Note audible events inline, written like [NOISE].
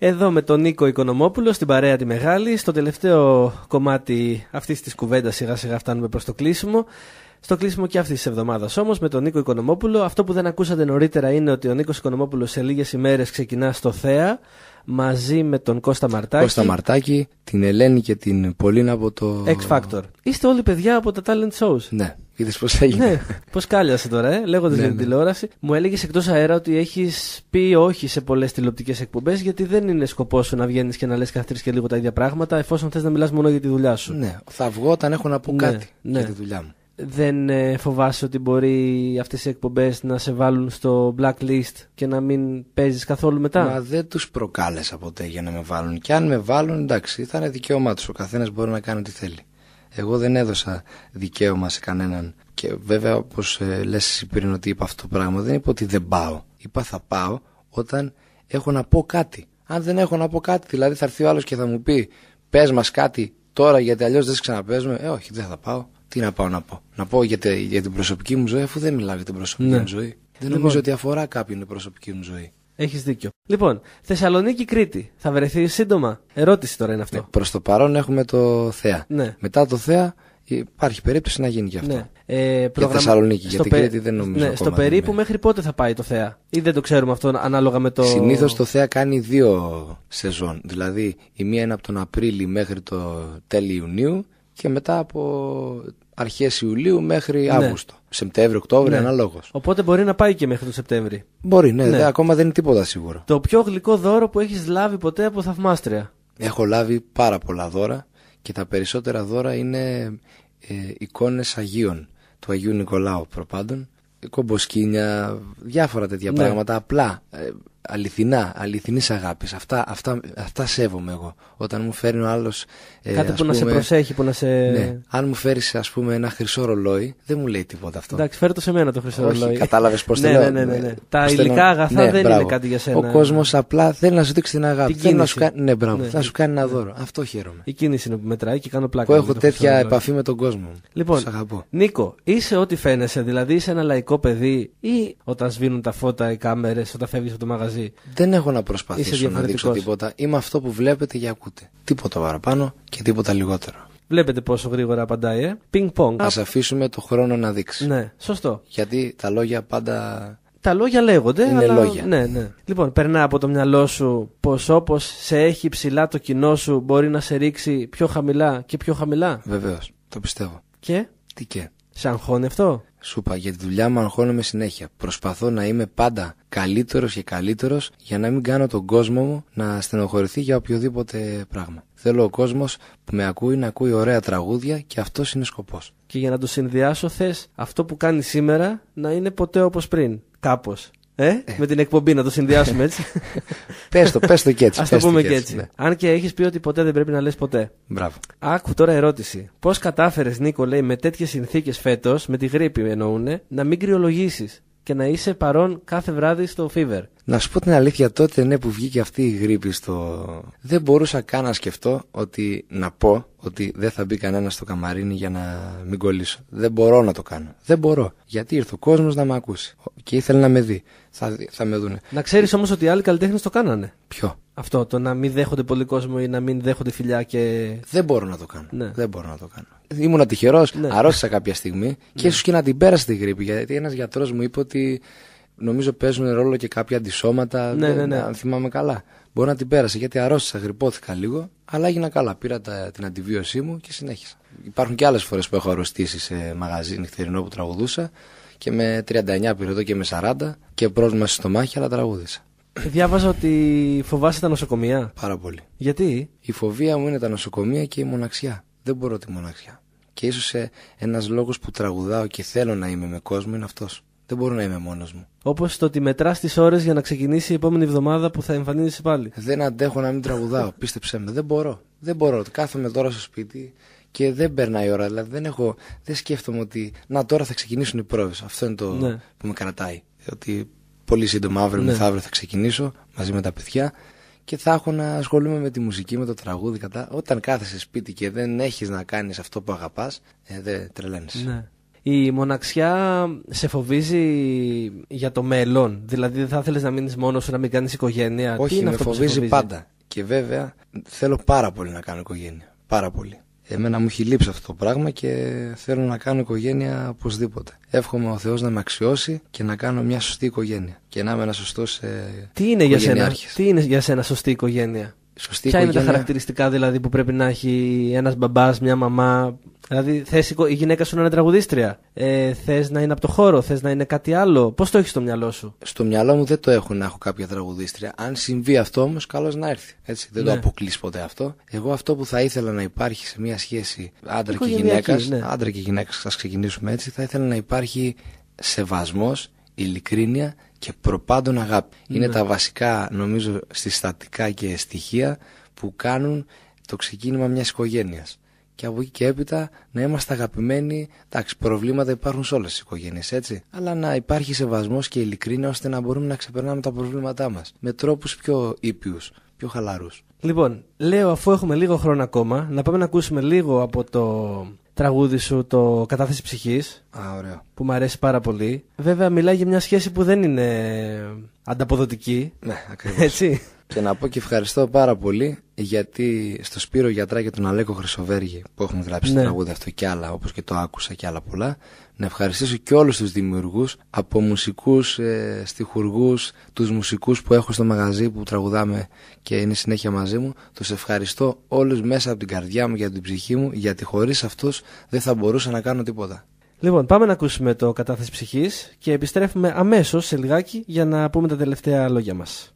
Εδώ με τον Νίκο Οικονομόπουλο στην παρέα τη Μεγάλη, στο τελευταίο κομμάτι αυτής της κουβέντας σιγά σιγά φτάνουμε προς το κλείσιμο. Στο κλείσιμο και αυτής της εβδομάδας όμως με τον Νίκο Οικονομόπουλο. Αυτό που δεν ακούσατε νωρίτερα είναι ότι ο Νίκος Οικονομόπουλος σε λίγες ημέρες ξεκινά στο ΘΕΑ μαζί με τον Κώστα Μαρτάκη. Κώστα Μαρτάκη, την Ελένη και την Πολίνα από το. X Factor. Είστε όλοι παιδιά από τα talent shows. Ναι. Είδες πώς έγινε. Ναι, πώς κάλιασε τώρα, ε, λέγοντας ναι, για την ναι. τηλεόραση. Μου έλεγες εκτός αέρα ότι έχεις πει όχι σε πολλές τηλεοπτικές εκπομπές, γιατί δεν είναι σκοπός σου να βγαίνεις και να λες καθ' και λίγο τα ίδια πράγματα, εφόσον θες να μιλάς μόνο για τη δουλειά σου. Ναι, θα βγω όταν έχω να πω ναι, κάτι ναι. για τη δουλειά μου. Δεν ε, φοβάσαι ότι μπορεί αυτές οι εκπομπές να σε βάλουν στο blacklist και να μην παίζεις καθόλου μετά. Μα δεν τους προκάλεσα ποτέ για να με βάλουν. Και αν με βάλουν, εντάξει, θα είναι δικαίωμά τους. Ο καθένας μπορεί να κάνει ό,τι θέλει. Εγώ δεν έδωσα δικαίωμα σε κανέναν. Και βέβαια, όπως ε, λες εσύ πριν, ότι είπα αυτό το πράγμα, δεν είπα ότι δεν πάω. Είπα θα πάω όταν έχω να πω κάτι. Αν δεν έχω να πω κάτι, δηλαδή θα έρθει ο άλλος και θα μου πει πες μας κάτι τώρα γιατί αλλιώς δεν ξαναπέζουμε. Ε, όχι, δεν θα πάω. Τι να πάω να πω. Να πω για, για την προσωπική μου ζωή, αφού δεν μιλάω για την προσωπική ναι. μου ζωή. Δεν λοιπόν. νομίζω ότι αφορά κάποιον την προσωπική μου ζωή. Έχεις δίκιο. Λοιπόν, Θεσσαλονίκη-Κρήτη. Θα βρεθεί σύντομα. Ερώτηση τώρα είναι αυτό. Ναι, ε, Προς το παρόν έχουμε το ΘΕΑ. Ναι. Μετά το ΘΕΑ υπάρχει περίπτωση να γίνει και αυτό. Ναι. Ε, Για Θεσσαλονίκη, για την Κρήτη δεν νομίζω. Ναι, ακόμα στο περίπου μέχρι πότε θα πάει το ΘΕΑ ή δεν το ξέρουμε αυτό ανάλογα με το. Συνήθως το ΘΕΑ κάνει δύο σεζόν. Δηλαδή η μία είναι από τον Απρίλη μέχρι το τέλη Ιουνίου και μετά από αρχές Ιουλίου μέχρι ναι. Αύγουστο. Σεπτέμβριο, Οκτώβριο, ναι. ανάλογο. Οπότε μπορεί να πάει και μέχρι τον Σεπτέμβριο. Μπορεί, ναι, ναι. ακόμα δεν είναι τίποτα σίγουρο. Το πιο γλυκό δώρο που έχεις λάβει ποτέ από θαυμάστρια. Έχω λάβει πάρα πολλά δώρα και τα περισσότερα δώρα είναι ε, εικόνες Αγίων του Αγίου Νικολάου προπάντων. Κομποσκίνια, διάφορα τέτοια ναι. πράγματα. Απλά. Ε, αληθινά, αληθινής αγάπης. Αυτά, αυτά, αυτά σέβομαι εγώ. Όταν μου φέρνει ο άλλος. Ε, Κάτι που πούμε, να σε προσέχει, που να σε. Ναι, αν μου φέρεις, ας πούμε, ένα χρυσό ρολόι, δεν μου λέει τίποτα αυτό. Εντάξει, φέρτο το σε μένα το χρυσό Όχι, ρολόι. Κατάλαβες πώς θέλω. Ναι ναι, ναι, ναι, ναι, ναι. Τα υλικά αγαθά ναι, δεν μπράβο. είναι κάτι για σένα. Ο κόσμος απλά θέλει να σου δείξει την αγάπη. Την ναι, θέλει να σου κάνει, ναι, μπράβο, ναι. σου κάνει ένα δώρο. Αυτό χαίρομαι. Η κίνηση είναι που μετράει και κάνω πλάκα. Που έχω τέτοια επαφή με τον κόσμο. Λοιπόν, Νίκο, είσαι ό,τι φαίνεσαι. Δηλαδή είσαι ένα λαϊκό παιδί ή όταν σβήνουν τα φώτα οι κάμερες, όταν φεύγεις από το μαγαζί δεν έχω να προσπαθήσω να δείξω τίποτα. Είμαι αυτό που βλέπετε και ακούτε. Τίποτα παραπάνω και τίποτα λιγότερο. Βλέπετε πόσο γρήγορα απαντάει, ε. Πινκ πονγκ. Α αφήσουμε το χρόνο να δείξει. Ναι, σωστό. Γιατί τα λόγια πάντα. Τα λόγια λέγονται. Είναι λόγια. Ναι, ναι. Λοιπόν, περνά από το μυαλό σου πως όπως σε έχει ψηλά το κοινό σου μπορεί να σε ρίξει πιο χαμηλά και πιο χαμηλά. Βεβαίως. Το πιστεύω. Και. Τι και. Σε αγχώνει σου είπα για τη δουλειά μου αγχώνομαι συνέχεια. Προσπαθώ να είμαι πάντα καλύτερος και καλύτερος για να μην κάνω τον κόσμο μου να στενοχωρηθεί για οποιοδήποτε πράγμα. Θέλω ο κόσμος που με ακούει να ακούει ωραία τραγούδια και αυτός είναι σκοπός. Και για να το συνδυάσω, θες αυτό που κάνεις σήμερα να είναι ποτέ όπως πριν. Κάπως. Ε, ε. με την εκπομπή να το συνδυάσουμε έτσι. [LAUGHS] πες το, πες το και έτσι. Ας το πούμε και έτσι. Ναι. Αν και έχεις πει ότι ποτέ δεν πρέπει να λες ποτέ. Μπράβο. Άκου τώρα ερώτηση. Πώς κατάφερες, Νίκο, λέει, με τέτοιες συνθήκες φέτος, με τη γρήπη εννοούνε, να μην κρυολογήσεις και να είσαι παρόν κάθε βράδυ στο Fever. Να σου πω την αλήθεια, τότε ναι που βγήκε αυτή η γρήπη στο. Δεν μπορούσα καν να σκεφτώ ότι να πω ότι δεν θα μπει κανένας στο καμαρίνι για να μην κολλήσω. Δεν μπορώ να το κάνω. Δεν μπορώ. Γιατί ήρθε ο κόσμος να με ακούσει και ήθελε να με δει. Θα, θα με δούνε. Να ξέρεις όμως ότι οι άλλοι καλλιτέχνες το κάνανε. Ποιο. Αυτό, το να μην δέχονται πολύ κόσμο ή να μην δέχονται φιλιά και. Δεν μπορώ να το κάνω. Ναι. Δεν μπορώ να το κάνω. Ήμουν τυχερός, ναι. αρρώστησα κάποια στιγμή και ναι. ίσως και να την πέρασε τη γρήπη. Γιατί ένας γιατρός μου είπε ότι νομίζω παίζουν ρόλο και κάποια αντισώματα. Ναι, ναι, ναι. Αν θυμάμαι καλά. Μπορεί να την πέρασε γιατί αρρώστησα, γρυπώθηκα λίγο, αλλά έγινα καλά. Πήρα τα, την αντιβίωσή μου και συνέχισα. Υπάρχουν και άλλες φορές που έχω αρρωστήσει σε μαγαζί νυχτερινό που τραγουδούσα και με 39 εδώ και με 40 και πρόβλημα στο μάχη, αλλά τραγούδισα. Διάβαζα ότι φοβάσαι τα νοσοκομεία. Πάρα πολύ. Γιατί? Η φοβία μου είναι τα νοσοκομεία και η μοναξιά. Δεν μπορώ τη μοναξιά. Και ίσως ένας λόγος που τραγουδάω και θέλω να είμαι με κόσμο είναι αυτός. Δεν μπορώ να είμαι μόνος μου. Όπως το ότι μετράς τις ώρες για να ξεκινήσει η επόμενη εβδομάδα που θα εμφανίζεσαι πάλι. Δεν αντέχω να μην τραγουδάω. Πίστεψέ με, δεν μπορώ. Δεν μπορώ. Κάθομαι τώρα στο σπίτι και δεν περνάει η ώρα. Δηλαδή δεν, έχω, δεν σκέφτομαι ότι να τώρα θα ξεκινήσουν οι πρόοδε. Αυτό είναι το ναι. που με κρατάει. Ότι πολύ σύντομα αύριο ναι. μεθαύριο θα ξεκινήσω μαζί με τα παιδιά και θα έχω να ασχολούμαι με τη μουσική, με το τραγούδι. Κατά... Όταν κάθεσαι σπίτι και δεν έχεις να κάνεις αυτό που αγαπάς, ε, δεν τρελαίνει. Ναι η μοναξιά σε φοβίζει για το μέλλον. Δηλαδή δεν θα ήθελε να μείνεις μόνος σου, να μην κάνεις οικογένεια. Όχι, Τι με φοβίζει, φοβίζει πάντα. Και βέβαια θέλω πάρα πολύ να κάνω οικογένεια. Πάρα πολύ. Εμένα μου έχει λείψει αυτό το πράγμα και θέλω να κάνω οικογένεια οπωσδήποτε. Εύχομαι ο Θεός να με αξιώσει και να κάνω μια σωστή οικογένεια. Και να είμαι ένα σωστός. Ε... Τι, τι είναι για σένα σωστή οικογένεια σωστή Ποια είναι τα χαρακτηριστικά δηλαδή που πρέπει να έχει ένας μπαμπάς, μια μαμά. Δηλαδή, θες η γυναίκα σου να είναι τραγουδίστρια. Ε, θες να είναι από το χώρο, θες να είναι κάτι άλλο. Πώς το έχεις στο μυαλό σου. Στο μυαλό μου δεν το έχω να έχω κάποια τραγουδίστρια. Αν συμβεί αυτό όμως, καλώς να έρθει. Έτσι, δεν το ναι. αποκλείς ποτέ αυτό. Εγώ αυτό που θα ήθελα να υπάρχει σε μια σχέση άντρα και γυναίκας. Ναι. Άντρα και γυναίκας, ας ξεκινήσουμε έτσι. Θα ήθελα να υπάρχει σεβασμός, ειλικρίνεια και προπάντων αγάπη. Είναι ναι. τα βασικά νομίζω συστατικά και στοιχεία που κάνουν το ξεκίνημα μιας οικογένειας. Και από εκεί και έπειτα να είμαστε αγαπημένοι. Εντάξει, προβλήματα υπάρχουν σε όλες τις οικογένειες, έτσι. Αλλά να υπάρχει σεβασμός και ειλικρίνεια ώστε να μπορούμε να ξεπερνάμε τα προβλήματά μας με τρόπους πιο ήπιους, πιο χαλαρούς. Λοιπόν, λέω αφού έχουμε λίγο χρόνο ακόμα, να πάμε να ακούσουμε λίγο από το τραγούδι σου, το Κατάθεση Ψυχής. Που μου αρέσει πάρα πολύ. Βέβαια, μιλάει για μια σχέση που δεν είναι ανταποδοτική. Ναι, ακριβώς. Έτσι. Και να πω και ευχαριστώ πάρα πολύ γιατί στο Σπύρο Γιατρά και τον Αλέκο Χρυσοβέργη που έχουν γράψει ναι. το αυτό και άλλα, όπως και το άκουσα και άλλα πολλά, να ευχαριστήσω και όλους τους δημιουργούς από μουσικούς, ε, στιχουργούς, τους μουσικούς που έχω στο μαγαζί που τραγουδάμε και είναι συνέχεια μαζί μου. Τους ευχαριστώ όλους μέσα από την καρδιά μου και από την ψυχή μου, γιατί χωρίς αυτούς δεν θα μπορούσα να κάνω τίποτα. Λοιπόν, πάμε να ακούσουμε το κατάθεση ψυχής και επιστρέφουμε αμέσως σε λιγάκι για να πούμε τα τελευταία λόγια μας.